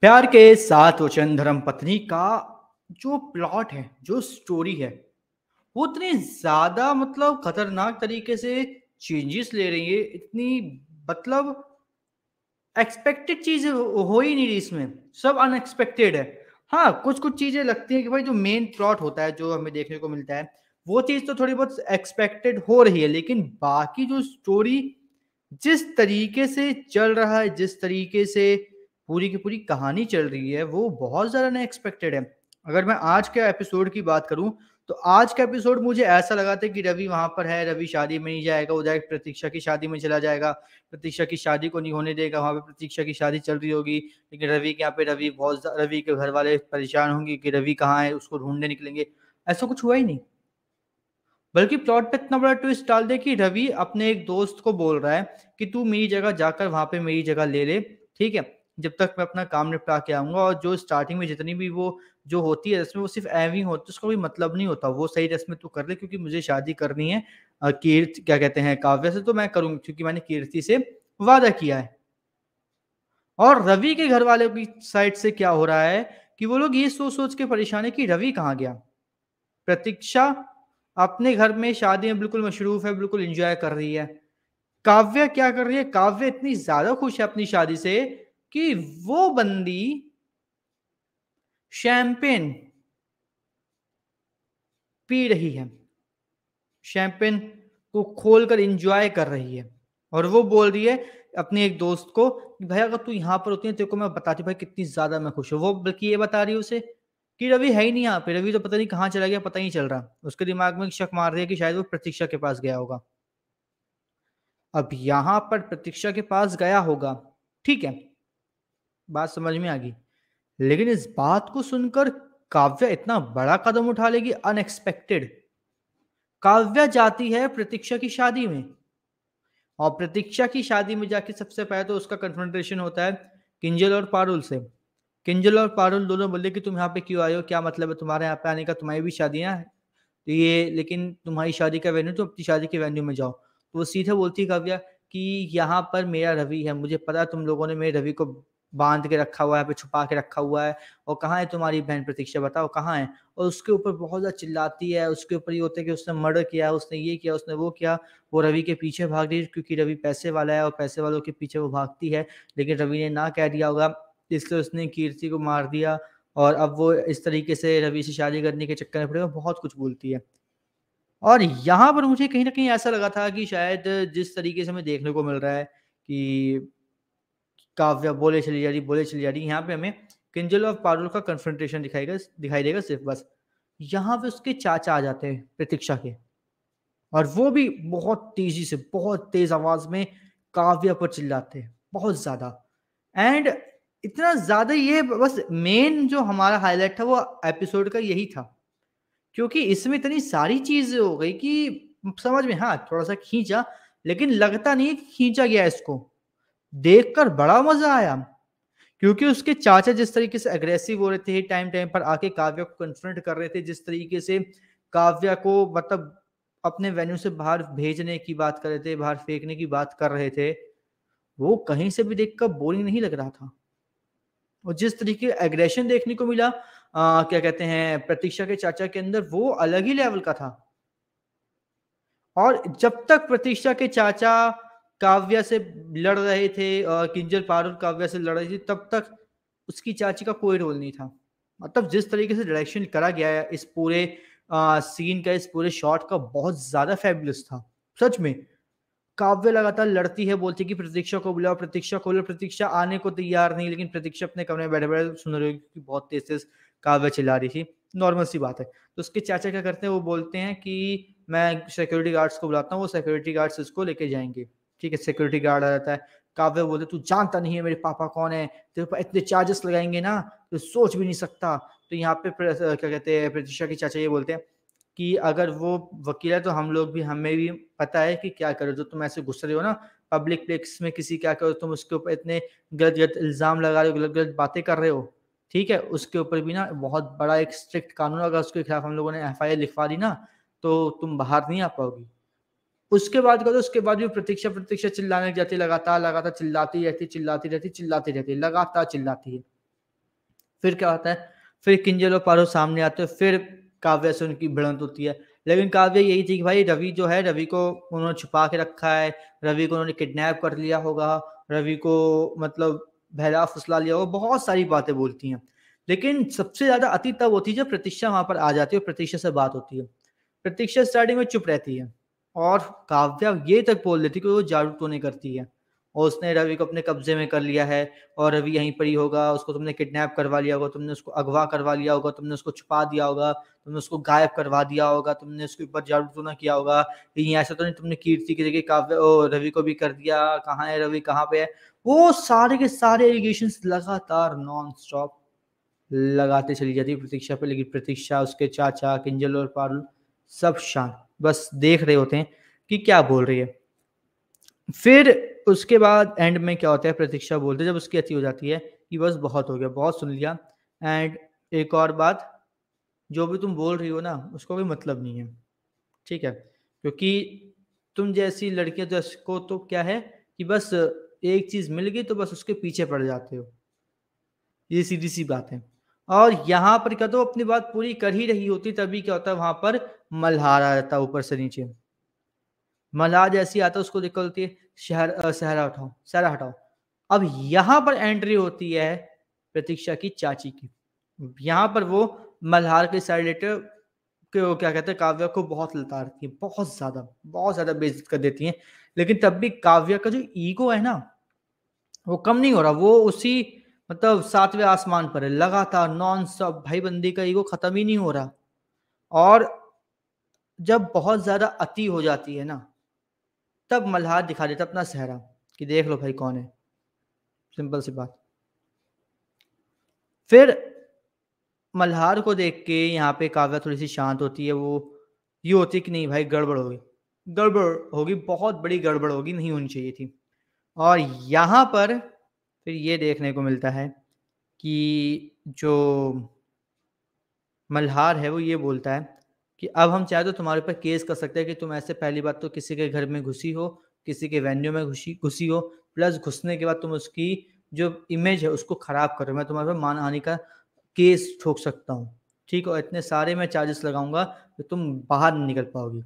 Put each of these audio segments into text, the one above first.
प्यार के साथ वचन धर्म पत्नी का जो प्लॉट है जो स्टोरी है वो इतनी ज्यादा मतलब खतरनाक तरीके से चेंजेस ले रही है इतनी मतलब एक्सपेक्टेड चीज हो ही नहीं रही इसमें सब अनएक्सपेक्टेड है हाँ कुछ कुछ चीजें लगती हैं कि भाई जो मेन प्लॉट होता है जो हमें देखने को मिलता है वो चीज तो थोड़ी बहुत एक्सपेक्टेड हो रही है लेकिन बाकी जो स्टोरी जिस तरीके से चल रहा है जिस तरीके से पूरी की पूरी कहानी चल रही है वो बहुत ज़्यादा अनएक्सपेक्टेड है अगर मैं आज के एपिसोड की बात करूं तो आज का एपिसोड मुझे ऐसा लगा था कि रवि वहां पर है रवि शादी में नहीं जाएगा वो डायरेक्ट प्रतीक्षा की शादी में चला जाएगा प्रतीक्षा की शादी को नहीं होने देगा वहां पर प्रतीक्षा की शादी चल रही होगी लेकिन रवि के यहाँ पे रवि बहुत रवि के घर वाले परेशान होंगे कि रवि कहाँ है उसको ढूंढने निकलेंगे ऐसा कुछ हुआ ही नहीं बल्कि प्लॉट पे इतना बड़ा ट्विस्ट डाल दे कि रवि अपने एक दोस्त को बोल रहा है कि तू मेरी जगह जाकर वहां पे मेरी जगह ले ले ठीक है जब तक मैं अपना काम निपटा के आऊँगा और जो स्टार्टिंग में जितनी भी वो जो होती है रस्में वो सिर्फ एविंग होती है उसका कोई मतलब नहीं होता वो सही रस्में तो कर ले क्योंकि मुझे शादी करनी है कीर्त क्या कहते हैं काव्य से तो मैं करूँगी क्योंकि मैंने कीर्ति से वादा किया है और रवि के घर वाले की साइड से क्या हो रहा है कि वो लोग ये सोच सोच के परेशान है कि रवि कहाँ गया प्रतीक्षा अपने घर में शादी में बिल्कुल मशरूफ है बिल्कुल इंजॉय कर रही है काव्य क्या कर रही है काव्य इतनी ज्यादा खुश है अपनी शादी से कि वो बंदी शैंपेन पी रही है शैंपेन को खोलकर एंजॉय इंजॉय कर रही है और वो बोल रही है अपने एक दोस्त को कि भाई अगर तू यहाँ पर होती है तेरे को मैं बताती भाई कितनी ज्यादा मैं खुश हूँ वो बल्कि ये बता रही है उसे कि रवि है ही नहीं यहाँ पे रवि तो पता नहीं कहाँ चला गया पता ही नहीं चल रहा उसके दिमाग में शक मार रही है कि शायद वो प्रतीक्षा के पास गया होगा अब यहां पर प्रतीक्षा के पास गया होगा ठीक है बात समझ में आ गई लेकिन इस बात को सुनकर काव्या इतना बड़ा कदम उठा लेगी अनएक्सपेक्टेड काव्या जाती है प्रतीक्षा की शादी में और प्रतीक्षा की शादी में जाके सबसे पहले तो उसका कन्फ्रंटेशन होता है किंजल और पारुल से किंजल और पारुल दोनों बोले कि तुम यहाँ पे क्यों आए हो क्या मतलब है तुम्हारे यहाँ पे आने का तुम्हारी भी शादियाँ हैं तो ये लेकिन तुम्हारी शादी का वेन्यू तुम अपनी शादी के वेन्यू में जाओ तो वो सीधे बोलती काव्या कि यहाँ पर मेरा रवि है मुझे पता है तुम लोगों ने मेरे रवि को बांध के रखा हुआ है पे छुपा के रखा हुआ है और कहाँ है तुम्हारी बहन प्रतीक्षा बताओ कहाँ है और उसके ऊपर बहुत ज़्यादा चिल्लाती है उसके ऊपर ये होता है कि उसने मर्डर किया उसने ये किया उसने वो किया वो रवि के पीछे भाग रही है क्योंकि रवि पैसे वाला है और पैसे वालों के पीछे वो भागती है लेकिन रवि ने ना कह दिया होगा इसलिए उसने कीर्ति को मार दिया और अब वो इस तरीके से रवि से शादी करने के चक्कर में पड़े बहुत कुछ बोलती है और यहाँ पर मुझे कहीं ना कहीं ऐसा लगा था कि शायद जिस तरीके से हमें देखने को मिल रहा है कि काव्य बोले चली जा रही बोले चली जा रही यहाँ पे हमें किंजल और पारुल का कन्फ्रंटेशन दिखाएगा दिखाई देगा सिर्फ बस यहाँ पे उसके चाचा आ जाते हैं प्रतीक्षा के और वो भी बहुत तेजी से बहुत तेज आवाज में काव्य पर चिल्लाते हैं बहुत ज्यादा एंड इतना ज्यादा ये बस मेन जो हमारा हाईलाइट था वो एपिसोड का यही था क्योंकि इसमें इतनी सारी चीजें हो गई कि समझ में हाँ थोड़ा सा खींचा लेकिन लगता नहीं खींचा गया इसको देखकर बड़ा मजा आया क्योंकि उसके चाचा जिस तरीके से अग्रेसिव हो रहे थे टाइम टाइम पर आके काव्या को कन्फ्रंट कर रहे थे जिस तरीके से काव्या को मतलब अपने वेन्यू से बाहर भेजने की बात कर रहे थे बाहर फेंकने की बात कर रहे थे वो कहीं से भी देखकर बोरिंग नहीं लग रहा था और जिस तरीके एग्रेशन देखने को मिला आ, क्या कहते हैं प्रतीक्षा के चाचा के अंदर वो अलग ही लेवल का था और जब तक प्रतीक्षा के चाचा काव्या से लड़ रहे थे किंजल और काव्या से लड़ रही थी तब तक उसकी चाची का कोई रोल नहीं था मतलब जिस तरीके से डायरेक्शन करा गया है इस पूरे आ, सीन का इस पूरे शॉट का बहुत ज्यादा फेबुलस था सच में काव्य लगातार लड़ती है बोलती है कि प्रतीक्षा को बुलाओ प्रतीक्षा को बुलाओ प्रतीक्षा आने को तैयार नहीं लेकिन प्रतीक्षा अपने कमरे में बैठे बैठे सुन रही होगी बहुत तेज तेज काव्य चिल्ला रही थी नॉर्मल सी बात है तो उसके चाचा क्या करते हैं वो बोलते हैं कि मैं सिक्योरिटी गार्ड्स को बुलाता हूँ वो सिक्योरिटी गार्ड्स इसको लेके जाएंगे ठीक है सिक्योरिटी गार्ड आ जाता है काव्य बोलते तू जानता नहीं है मेरे पापा कौन है तेरे पर इतने चार्जेस लगाएंगे ना तो सोच भी नहीं सकता तो यहाँ पे क्या कहते हैं प्रतीक्षा के चाचा ये बोलते हैं कि अगर वो वकील है तो हम लोग भी हमें भी पता है कि क्या करो जो तुम ऐसे गुस्से रहे हो ना पब्लिक प्लेस में किसी क्या करो तुम उसके ऊपर इतने गलत गलत इल्ज़ाम लगा रहे हो गलत गलत बातें कर रहे हो ठीक है उसके ऊपर भी ना बहुत बड़ा एक स्ट्रिक्ट कानून अगर उसके खिलाफ हम लोगों ने एफ लिखवा दी ना तो तुम बाहर नहीं आ पाओगी उसके बाद करो उसके बाद भी प्रतीक्षा प्रतीक्षा चिल्लाने जाती लगातार लगातार चिल्लाती रहती चिल्लाती रहती चिल्लाती रहती लगातार चिल्लाती है फिर क्या होता है फिर किंजल और पारो सामने आते हैं फिर काव्य से उनकी भिड़ंत होती है लेकिन काव्य यही थी कि भाई रवि जो है रवि को उन्होंने छुपा के रखा है रवि को उन्होंने किडनैप कर लिया होगा रवि को मतलब बहरा फुसला लिया होगा बहुत सारी बातें बोलती हैं लेकिन सबसे ज्यादा अति तब होती है जब प्रतीक्षा वहां पर आ जाती है और प्रतीक्षा से बात होती है प्रतीक्षा स्टार्टिंग में चुप रहती है और काव्या ये तक बोल देती कि वो जादू तो नहीं करती है और उसने रवि को अपने कब्जे में कर लिया है और रवि यहीं पर ही होगा उसको तुमने किडनैप करवा लिया होगा तुमने उसको अगवा करवा लिया होगा तुमने उसको छुपा दिया होगा तुमने उसको गायब करवा दिया होगा तुमने उसके ऊपर जादू तो ना किया होगा कहीं ऐसा तो नहीं तुमने कीर्ति की जगह काव्य रवि को भी कर दिया कहाँ है रवि कहाँ पे है वो सारे के सारे एलिगेशन लगातार नॉन स्टॉप लगाते चली जाती प्रतीक्षा पे लेकिन प्रतीक्षा उसके चाचा किंजल और पारुल सब शांत बस देख रहे होते हैं कि क्या बोल रही है फिर उसके बाद एंड में क्या होता है प्रतीक्षा बोलते जब उसकी अति हो जाती है कि बस बहुत हो गया बहुत सुन लिया एंड एक और बात जो भी तुम बोल रही हो ना उसको कोई मतलब नहीं है ठीक है क्योंकि तुम जैसी लड़कियां जैस को तो क्या है कि बस एक चीज़ मिल गई तो बस उसके पीछे पड़ जाते हो ये सीधी सी बात है और यहाँ पर क्या तो अपनी बात पूरी कर ही रही होती तभी क्या होता है वहां पर मल्हार आ जाता है ऊपर से नीचे मल्हार जैसी आता है उसको दिक्कत होती है शहर सहरा उठाओ सहरा हटाओ अब यहां पर एंट्री होती है प्रतीक्षा की चाची की यहां पर वो मल्हार के साइड लेटर के वो क्या कहते हैं काव्य को बहुत लताड़ती है बहुत ज्यादा बहुत ज्यादा बेइज्जत कर देती है लेकिन तब भी काव्य का जो ईगो है ना वो कम नहीं हो रहा वो उसी मतलब सातवें आसमान पर है लगातार नॉन स्टॉप बंदी का ईगो खत्म ही नहीं हो रहा और जब बहुत ज़्यादा अति हो जाती है ना तब मल्हार दिखा देता अपना सहरा कि देख लो भाई कौन है सिंपल सी बात फिर मल्हार को देख के यहाँ पे काव्या थोड़ी सी शांत होती है वो ये होती कि नहीं भाई गड़बड़ होगी गड़बड़ होगी बहुत बड़ी गड़बड़ होगी नहीं होनी चाहिए थी और यहाँ पर फिर ये देखने को मिलता है कि जो मल्हार है वो ये बोलता है कि अब हम चाहे तो तुम्हारे ऊपर केस कर सकते हैं कि तुम ऐसे पहली बात तो किसी के घर में घुसी हो किसी के वेन्यू में घुसी घुसी हो प्लस घुसने के बाद तुम उसकी जो इमेज है उसको खराब करो मैं तुम्हारे पर मानहानि का केस ठोक सकता हूँ ठीक है और इतने सारे मैं चार्जेस लगाऊंगा तो तुम बाहर नहीं निकल पाओगी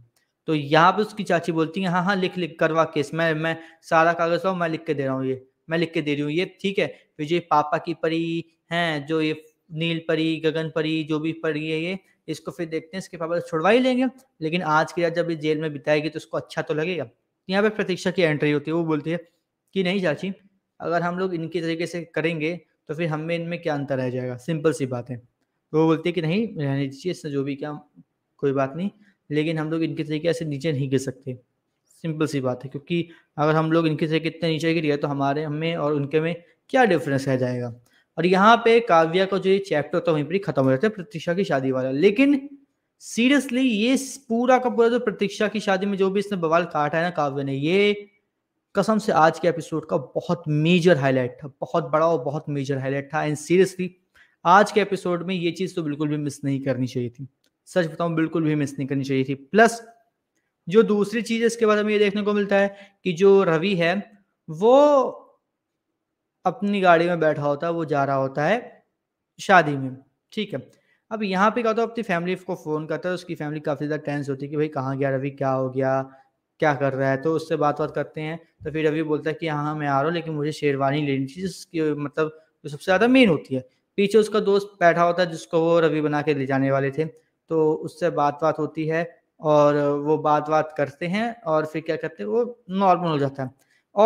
तो यहाँ पे उसकी चाची बोलती है हाँ हाँ लिख लिख करवा केस मैं मैं सारा कागज लाऊ तो मैं लिख के दे रहा हूँ ये मैं लिख के दे रही हूँ ये ठीक है विजय पापा की परी हैं जो ये नील परी गगन परी जो भी परी है ये इसको फिर देखते हैं इसके पापा छुड़वा ही लेंगे लेकिन आज की रात जब ये जेल में बिताएगी तो उसको अच्छा तो लगेगा तो यहाँ पर प्रतीक्षा की एंट्री होती है वो बोलती है कि नहीं चाची अगर हम लोग इनके तरीके से करेंगे तो फिर हमें इनमें क्या अंतर रह जाएगा सिंपल सी बात है तो वो बोलती है कि नहीं रहने दीजिए इससे जो भी क्या कोई बात नहीं लेकिन हम लोग इनके तरीके से नीचे नहीं गिर सकते सिंपल सी बात है क्योंकि अगर हम लोग इनके तरीके इतने नीचे गिर गए तो हमारे हमें और उनके में क्या डिफरेंस रह जाएगा और यहाँ पे काव्या का जो ये चैप्टर है वहीं पर खत्म हो जाता है प्रतीक्षा की शादी वाला लेकिन सीरियसली ये पूरा का पूरा जो तो प्रतीक्षा की शादी में जो भी इसने बवाल काटा है ना काव्य ने ये कसम से आज के एपिसोड का बहुत मेजर हाईलाइट था बहुत बड़ा और बहुत मेजर हाईलाइट था एंड सीरियसली आज के एपिसोड में ये चीज़ तो बिल्कुल भी मिस नहीं करनी चाहिए थी सच बताऊं बिल्कुल भी मिस नहीं करनी चाहिए थी प्लस जो दूसरी चीज़ इसके बाद हमें ये देखने को मिलता है कि जो रवि है वो अपनी गाड़ी में बैठा होता है वो जा रहा होता है शादी में ठीक है अब यहाँ पे क्या होता है अपनी फैमिली को फ़ोन करता है तो उसकी फैमिली काफ़ी ज़्यादा टेंस होती है कि भाई कहाँ गया रवि क्या हो गया क्या कर रहा है तो उससे बात बात करते हैं तो फिर रवि बोलता है कि हाँ, हाँ मैं आ रहा हूँ लेकिन मुझे शेरवानी लेनी चाहिए जिसकी मतलब जो सबसे ज़्यादा मेन होती है पीछे उसका दोस्त बैठा होता है जिसको वो रवि बना के ले जाने वाले थे तो उससे बात बात होती है और वो बात बात करते हैं और फिर क्या करते हैं वो नॉर्मल हो जाता है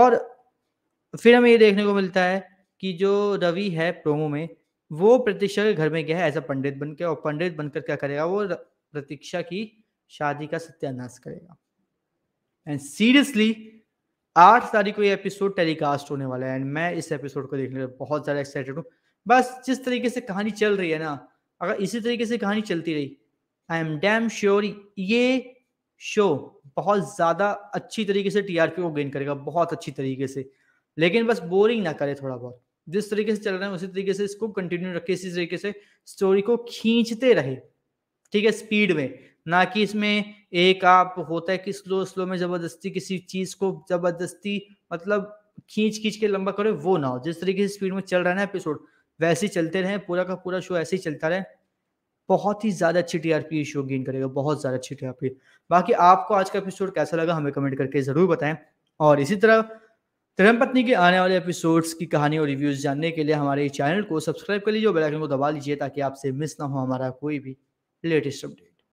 और फिर हमें ये देखने को मिलता है कि जो रवि है प्रोमो में वो प्रतीक्षा के घर में गया है एज अ पंडित बनकर और पंडित बनकर क्या करेगा वो प्रतीक्षा की शादी का सत्यानाश करेगा एंड सीरियसली आठ तारीख को ये एपिसोड टेलीकास्ट होने वाला है एंड मैं इस एपिसोड को देखने में बहुत ज़्यादा एक्साइटेड हूँ बस जिस तरीके से कहानी चल रही है ना अगर इसी तरीके से कहानी चलती रही आई एम डैम श्योर ये शो बहुत ज़्यादा अच्छी तरीके से टीआरपी को गेन करेगा बहुत अच्छी तरीके से लेकिन बस बोरिंग ना करे थोड़ा बहुत जिस तरीके से चल रहे हैं उसी तरीके से इसको कंटिन्यू रखे इसी तरीके से स्टोरी को खींचते रहे ठीक है स्पीड में ना कि इसमें एक आप होता है कि स्लो स्लो में जबरदस्ती किसी चीज को जबरदस्ती मतलब खींच खींच के लंबा करो वो ना हो जिस तरीके से स्पीड में चल रहा है ना एपिसोड वैसे ही चलते रहे पूरा का पूरा शो ऐसे ही चलता रहे बहुत ही ज्यादा अच्छी टीआरपी शो गेन करेगा बहुत ज्यादा अच्छी टीआरपी बाकी आपको आज का एपिसोड कैसा लगा हमें कमेंट करके जरूर बताएं और इसी तरह धर्मपत्नी के आने वाले एपिसोड्स की कहानी और रिव्यूज जानने के लिए हमारे चैनल को सब्सक्राइब कर लीजिए और बेल आइकन को दबा लीजिए ताकि आपसे मिस ना हो हमारा कोई भी लेटेस्ट अपडेट